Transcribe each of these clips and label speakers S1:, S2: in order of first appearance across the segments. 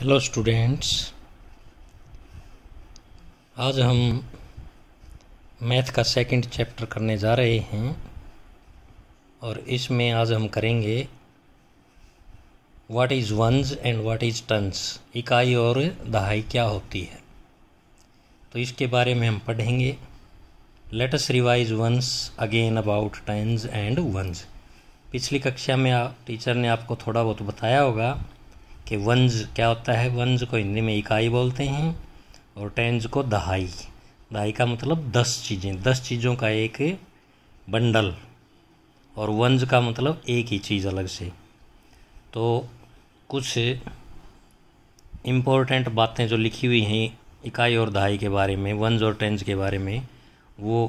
S1: hello students आज हम math का सेकंड चैप्टर करने जा रहे हैं और इसमें आज हम करेंगे what is ones and what is tens इकाई और दहाई क्या होती है तो इसके बारे में हम पढ़ेंगे let us revise ones again about tens and ones पिछली कक्षा में आप टीचर ने आपको थोड़ा बहुत बताया होगा कि वंज क्या होता है वंज को हिंदी में इकाई बोलते हैं और टेंज को दहाई दहाई का मतलब दस चीज़ें दस चीज़ों का एक बंडल और वंज का मतलब एक ही चीज़ अलग से तो कुछ इम्पोर्टेंट बातें जो लिखी हुई हैं इकाई और दहाई के बारे में वंज और टेंज के बारे में वो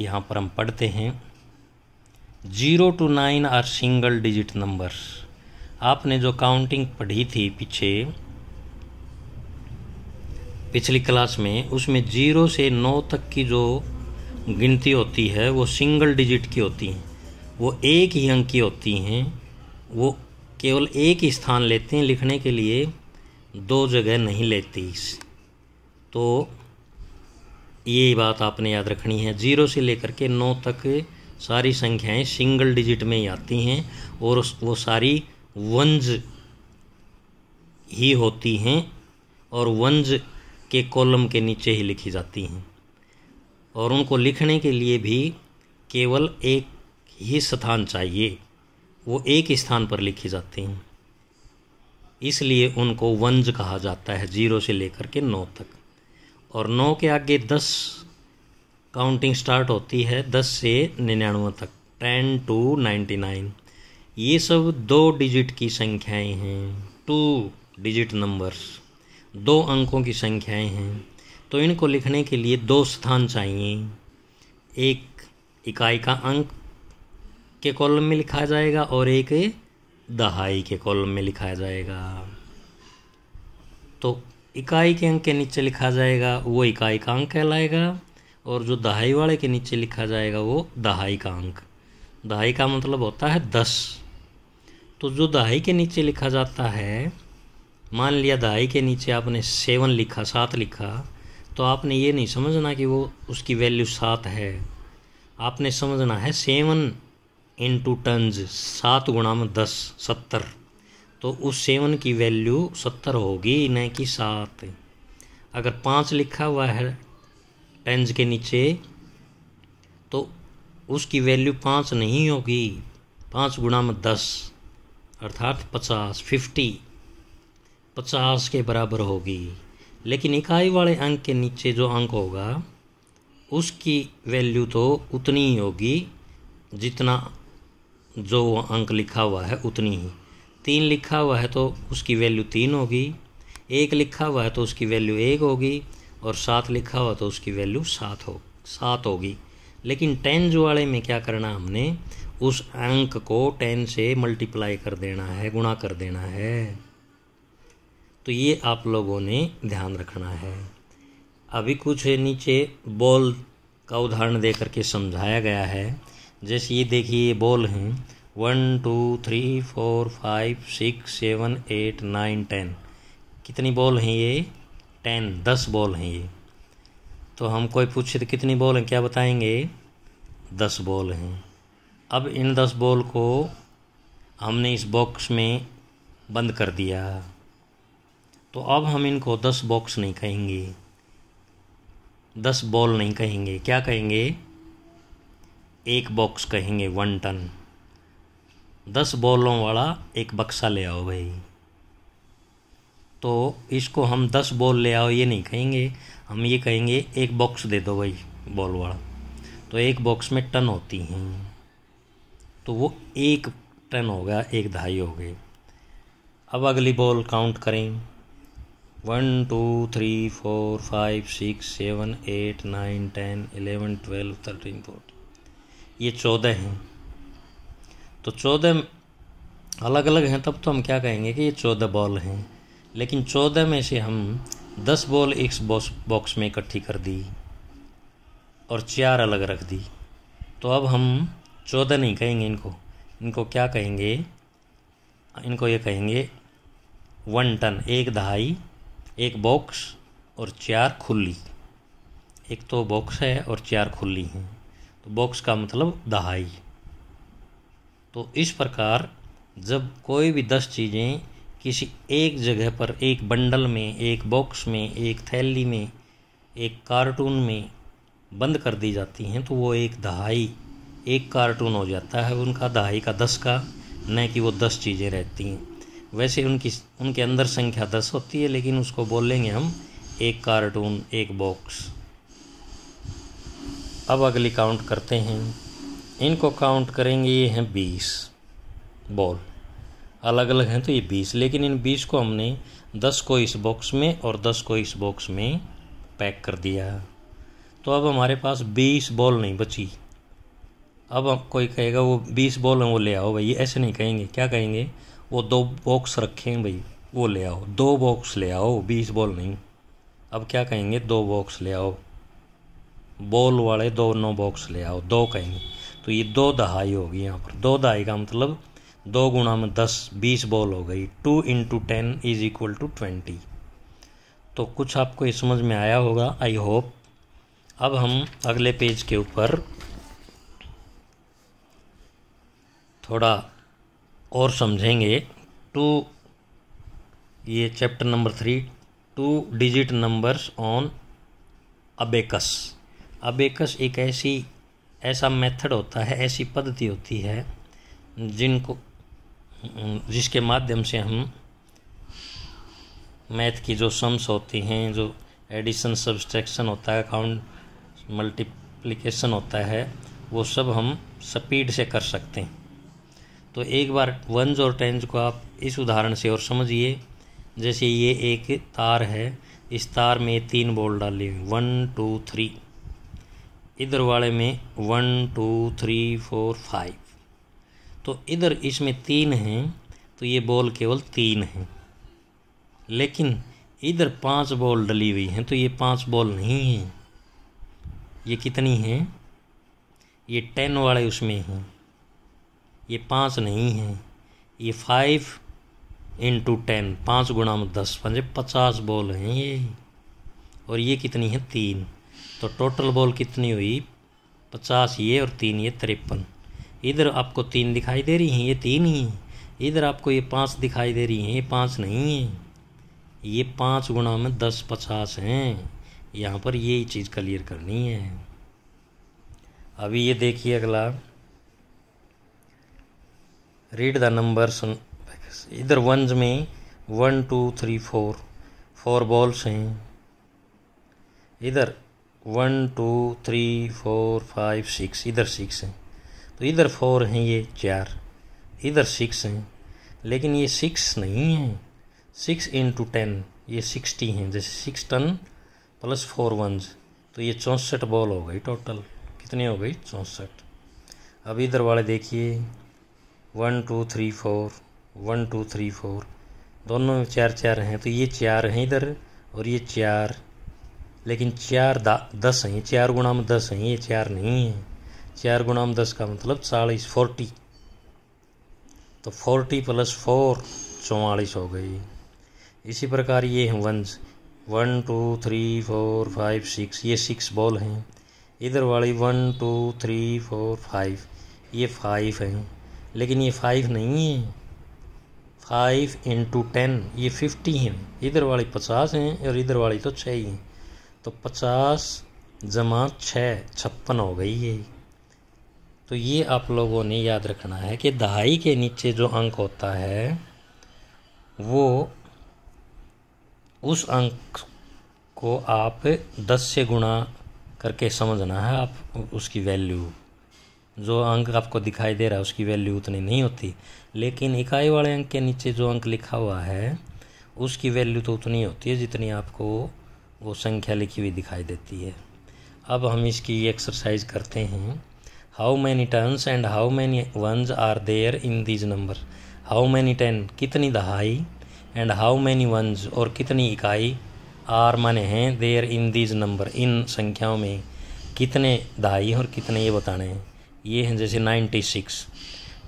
S1: यहाँ पर हम पढ़ते हैं zero to nine are single digit numbers आपने जो काउंटिंग पढ़ी थी पीछे पिछली क्लास में उसमें जीरो से नौ तक की जो गिनती होती है वो सिंगल डिजिट की होती हैं वो एक ही अंक की होती हैं वो केवल एक ही स्थान लेते हैं लिखने के लिए दो जगह नहीं लेती तो ये बात आपने याद रखनी है जीरो से लेकर के नौ तक सारी संख्याएं सिंगल डिजिट में ही आती हैं और वो सारी वंज ही होती हैं और वंज के कॉलम के नीचे ही लिखी जाती हैं और उनको लिखने के लिए भी केवल एक ही स्थान चाहिए वो एक स्थान पर लिखी जाती हैं इसलिए उनको वंज कहा जाता है जीरो से लेकर के नौ तक और नौ के आगे दस काउंटिंग स्टार्ट होती है दस से निन्यानवे तक टेन टू नाइन्टी नाइन ये सब दो डिजिट की संख्याएं हैं टू डिजिट नंबर्स दो अंकों की संख्याएं हैं तो इनको लिखने के लिए दो स्थान चाहिए एक इकाई का अंक के कॉलम में लिखा जाएगा और एक दहाई के कॉलम में लिखा जाएगा तो इकाई के अंक के नीचे लिखा जाएगा वो इकाई का अंक कहलाएगा और जो दहाई वाले के नीचे लिखा जाएगा वो दहाई का अंक दहाई का मतलब होता है दस तो जो दहाई के नीचे लिखा जाता है मान लिया दहाई के नीचे आपने सेवन लिखा सात लिखा तो आपने ये नहीं समझना कि वो उसकी वैल्यू सात है आपने समझना है सेवन इंटू टंज सात गुणा में दस सत्तर तो उस सेवन की वैल्यू सत्तर होगी न कि सात अगर पाँच लिखा हुआ है टेंज के नीचे तो उसकी वैल्यू पाँच नहीं होगी पाँच गुणा में दस अर्थात पचास फिफ्टी पचास के बराबर होगी लेकिन इकाई वाले अंक के नीचे जो अंक होगा उसकी वैल्यू तो उतनी ही होगी जितना जो अंक लिखा हुआ है उतनी ही तीन लिखा हुआ है तो उसकी वैल्यू तीन होगी एक लिखा हुआ है तो उसकी वैल्यू एक होगी और सात लिखा हुआ तो उसकी वैल्यू सात हो सात होगी लेकिन टेन जो वाले में क्या करना हमने उस अंक को टेन से मल्टीप्लाई कर देना है गुणा कर देना है तो ये आप लोगों ने ध्यान रखना है अभी कुछ नीचे बॉल का उदाहरण दे करके समझाया गया है जैसे ये देखिए ये बॉल हैं one two three four five six seven eight nine ten कितनी बॉल हैं ये टेन दस बॉल हैं ये तो हम कोई पूछे तो कितनी बॉल हैं क्या बताएंगे दस बॉल हैं अब इन दस बॉल को हमने इस बॉक्स में बंद कर दिया तो अब हम इनको दस बॉक्स नहीं कहेंगे दस बॉल नहीं कहेंगे क्या कहेंगे एक बॉक्स कहेंगे वन टन दस बॉलों वाला एक बक्सा ले आओ भाई तो इसको हम दस बॉल ले आओ ये नहीं कहेंगे हम ये कहेंगे एक बॉक्स दे दो भाई बॉल वाला तो एक बॉक्स में टन होती हैं तो वो एक टन हो गया एक दहाई हो गई अब अगली बॉल काउंट करें one two three four five six seven eight nine ten eleven twelve thirteen fourteen ये चौदह हैं तो चौदह अलग अलग हैं तब तो हम क्या कहेंगे कि ये चौदह बॉल हैं लेकिन चौदह में से हम दस बॉल एक बॉक्स बॉक्स में इकट्ठी कर दी और चार अलग रख दी तो अब हम चौदह नहीं कहेंगे इनको इनको क्या कहेंगे इनको ये कहेंगे वन टन एक दहाई एक बॉक्स और चार खुली एक तो बॉक्स है और चार खुली हैं तो बॉक्स का मतलब दहाई तो इस प्रकार जब कोई भी दस चीज़ें किसी एक जगह पर एक बंडल में एक बॉक्स में एक थैली में एक कार्टून में बंद कर दी जाती हैं तो वो एक दहाई एक कार्टून हो जाता है उनका दहाई का दस का न कि वो दस चीज़ें रहती हैं वैसे उनकी उनके अंदर संख्या दस होती है लेकिन उसको बोलेंगे हम एक कार्टून एक बॉक्स अब अगली काउंट करते हैं इनको काउंट करेंगे ये हैं बीस बॉल अलग अलग हैं तो ये बीस लेकिन इन बीस को हमने दस को इस बॉक्स में और दस को इस बॉक्स में पैक कर दिया तो अब हमारे पास बीस बॉल नहीं बची अब कोई कहेगा वो बीस बॉल हैं वो ले आओ भाई ऐसे नहीं कहेंगे क्या कहेंगे वो दो बॉक्स रखे हैं भाई वो ले आओ दो बॉक्स ले आओ बीस बॉल नहीं अब क्या कहेंगे दो बॉक्स ले आओ बॉल वाले दो नौ बॉक्स ले आओ दो कहेंगे तो ये दो दहाई होगी यहाँ पर दो दहाई का मतलब दो गुणा में दस बीस बॉल हो गई two into ten is equal to twenty तो कुछ आपको ये समझ में आया होगा आई होप अब हम अगले पेज के ऊपर थोड़ा और समझेंगे टू ये chapter number three two digit numbers on abacus abacus एक ऐसी ऐसा मेथड होता है ऐसी पद्धति होती है जिनको जिसके माध्यम से हम मैथ की जो सम्स होती हैं जो एडिशन सब्सट्रैक्शन होता है काउंट मल्टीप्लिकेशन होता है वो सब हम स्पीड से कर सकते हैं तो एक बार वंस और टेंस को आप इस उदाहरण से और समझिए जैसे ये एक तार है इस तार में तीन बॉल डाले हुए वन टू थ्री इधर वाले में one two three four five तो इधर इसमें तीन हैं तो ये बॉल केवल तीन हैं लेकिन इधर पांच बॉल डली हुई हैं तो ये पांच बॉल नहीं हैं ये कितनी हैं ये टेन वाले उसमें हैं ये पाँच नहीं है ये फाइव इंटू टेन पाँच गुणा में दस पंजे पचास बॉल हैं ये और ये कितनी है तीन तो टोटल बॉल कितनी हुई पचास ये और तीन ये तिरपन इधर आपको तीन दिखाई दे रही हैं ये तीन ही इधर आपको ये पाँच दिखाई दे रही हैं ये पाँच नहीं है ये पाँच गुणा में दस पचास हैं यहाँ पर ये चीज़ क्लियर करनी है अभी ये देखिए अगला रीड द नंबर्स इधर वंस में one two three four four balls हैं इधर one two three four five six इधर सिक्स हैं तो इधर फोर हैं ये चार इधर सिक्स हैं लेकिन ये सिक्स नहीं हैं सिक्स इंटू टेन ये सिक्सटी हैं जैसे six ten plus four ones तो ये चौंसठ बॉल हो गई टोटल कितने हो गई चौंसठ अब इधर वाले देखिए one two three four one two three four दोनों में चार चार हैं तो ये चार हैं इधर और ये चार लेकिन चार दस हैं चार गुणा में दस हैं ये चार नहीं हैं चार गुणा में दस का मतलब चालीस फोर्टी तो फोर्टी प्लस फोर चौवालीस हो गई इसी प्रकार ये हैं ones one two three four five six ये सिक्स बॉल हैं इधर वाली one two three four five ये फाइव हैं लेकिन ये फाइव नहीं है फाइव इंटू टेन ये फिफ्टी हैं इधर वाली पचास हैं और इधर वाली तो छः ही हैं तो पचास जमा छः छप्पन हो गई है तो ये आप लोगों ने याद रखना है कि दहाई के नीचे जो अंक होता है वो उस अंक को आप दस से गुणा करके समझना है आप उसकी वैल्यू जो अंक आपको दिखाई दे रहा है उसकी वैल्यू उतनी नहीं होती लेकिन इकाई वाले अंक के नीचे जो अंक लिखा हुआ है उसकी वैल्यू तो उतनी होती है जितनी आपको वो संख्या लिखी हुई दिखाई देती है अब हम इसकी एक्सरसाइज करते हैं how many tens and how many ones are there in these number how many ten कितनी दहाई एंड हाउ मैनी वंस और कितनी इकाई आर माने हैं देयर इन दीज नंबर इन संख्याओं में कितने दहाई और कितने ये बताने हैं ये हैं जैसे 96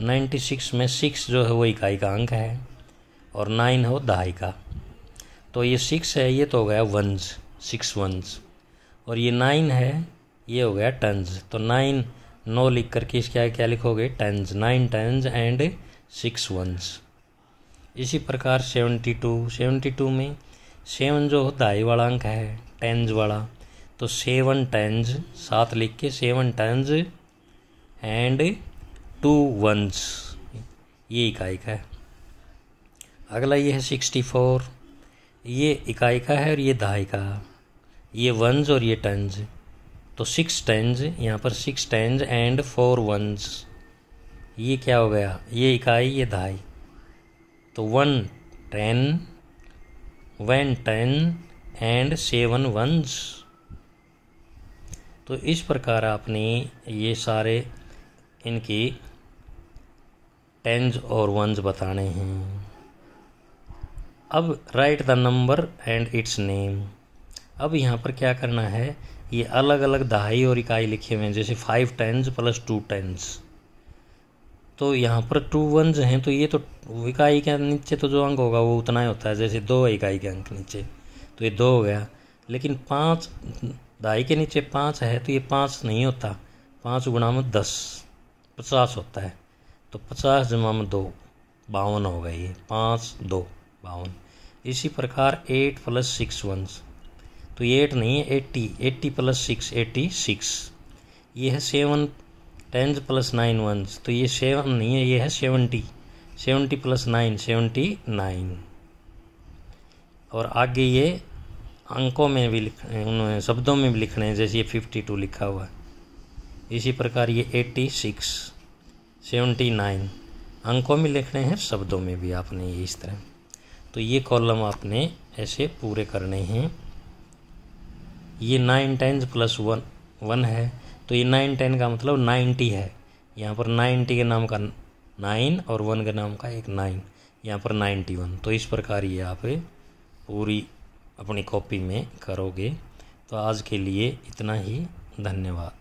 S1: 96 में सिक्स जो है वो इकाई का अंक है और नाइन हो दहाई का तो ये सिक्स है ये तो हो गया वंस सिक्स वंस और ये नाइन है ये हो गया टन्स तो नाइन नौ लिख करके इसके आगे क्या लिखोगे tens nine tens and six ones इसी प्रकार सेवेंटी टू सेवेंटी टू में सेवन जो हो दहाई वाला अंक है टेंस वाला तो सेवन टेंस सात लिख के seven tens and two ones ये इकाई का है अगला ये है सिक्सटी फोर ये इकाई का है और ये दहाई का ये वंस और ये टेंस तो सिक्स टेंस यहाँ पर six tens and four ones ये क्या हो गया ये इकाई ये दहाई तो one ten one ten and seven ones तो इस प्रकार आपने ये सारे इनकी टेंस और वंस बताने हैं अब write the number and its name अब यहाँ पर क्या करना है ये अलग अलग दहाई और इकाई लिखे हुए हैं जैसे five tens plus two tens तो यहाँ पर टू वंस हैं तो ये तो इकाई के नीचे तो जो अंक होगा वो उतना ही होता है जैसे दो इकाई के अंक नीचे तो ये दो हो गया लेकिन पाँच दहाई के नीचे पाँच है तो ये पाँच नहीं होता पाँच गुणा में दस पचास होता है तो पचास जमा में दो बावन हो गई है पाँच दो बावन इसी प्रकार एट प्लस सिक्स वन तो ये एट नहीं है eighty eighty plus six eighty six ये है seven tens plus nine one तो ये सेवन नहीं है ये है seventy seventy plus nine seventy nine और आगे ये अंकों में भी लिख शब्दों में भी लिखने हैं जैसे ये फिफ्टी टू लिखा हुआ है इसी प्रकार ये एट्टी सिक्स सेवेंटी नाइन अंकों में लिखने हैं शब्दों में भी आपने ये इस तरह तो ये कॉलम आपने ऐसे पूरे करने हैं ये nine tens plus one one है तो ये नाइन टेन का मतलब नाइन्टी है यहाँ पर नाइन्टी के नाम का नाइन और वन के नाम का एक नाइन यहाँ पर नाइन्टी वन तो इस प्रकार ये आप पूरी अपनी कॉपी में करोगे तो आज के लिए इतना ही धन्यवाद